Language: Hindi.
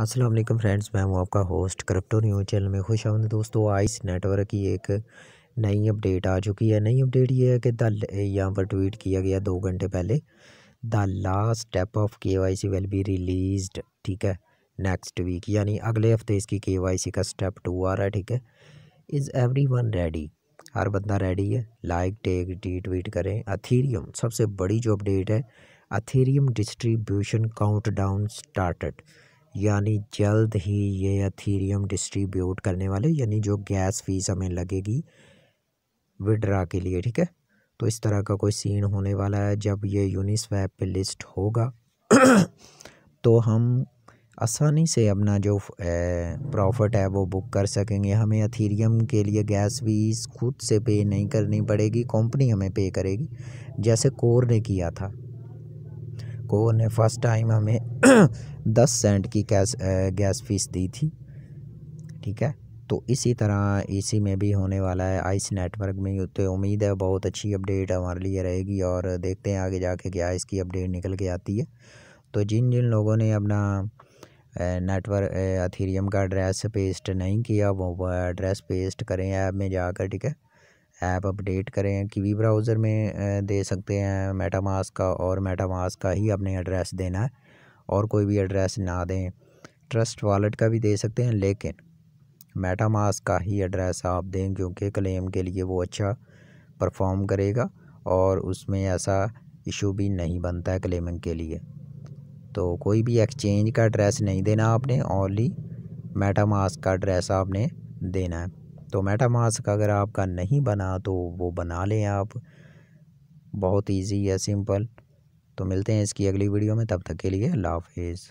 अस्सलाम वालेकुम फ्रेंड्स मैं हूं आपका होस्ट क्रिप्टो न्यूज चैनल में खुश आऊँ दोस्तों आइस नेटवर्क की एक नई अपडेट आ चुकी है नई अपडेट ये है कि द यहाँ पर ट्वीट किया गया दो घंटे पहले the last step of K Y C will be release ठीक है नेक्स्ट वीक यानी अगले हफ्ते इसकी के वाई सी का स्टेप टू आ रहा है ठीक है इज़ एवरी वन रेडी हर बंदा रेडी है लाइक टेक डी ट्वीट करें अथीरियम सबसे बड़ी जो अपडेट है Ethereum distribution count down started यानी जल्द ही ये अथीरियम डिस्ट्रीब्यूट करने वाले यानी जो गैस फीस हमें लगेगी विड्रा के लिए ठीक है तो इस तरह का कोई सीन होने वाला है जब ये यूनिसवैप पे लिस्ट होगा तो हम आसानी से अपना जो प्रॉफिट है वो बुक कर सकेंगे हमें अथीरियम के लिए गैस फीस खुद से पे नहीं करनी पड़ेगी कंपनी हमें पे करेगी जैसे कोर ने किया था को ने फर्स्ट टाइम हमें दस सेंट की गैस गैस फीस दी थी ठीक है तो इसी तरह इसी में भी होने वाला है आइस नेटवर्क में तो उम्मीद है बहुत अच्छी अपडेट हमारे लिए रहेगी और देखते हैं आगे जाके क्या इसकी अपडेट निकल के आती है तो जिन जिन लोगों ने अपना नेटवर्क अथीरियम का एड्रेस पेस्ट नहीं किया वो एड्रेस पेस्ट करें ऐप में जाकर ठीक है ऐप अपडेट करें किवी ब्राउज़र में दे सकते हैं मेटामास का और मेटामास का ही अपने एड्रेस देना है और कोई भी एड्रेस ना दें ट्रस्ट वॉलेट का भी दे सकते हैं लेकिन मेटामास का ही एड्रेस आप दें क्योंकि क्लेम के लिए वो अच्छा परफॉर्म करेगा और उसमें ऐसा इशू भी नहीं बनता है क्लेमिंग के लिए तो कोई भी एक्सचेंज का एड्रेस नहीं देना आपने ओनली मेटामास का एड्रेस आपने देना है तो मेटा मास्क अगर आपका नहीं बना तो वो बना लें आप बहुत इजी है सिंपल तो मिलते हैं इसकी अगली वीडियो में तब तक के लिए अल्लाह हाफिज़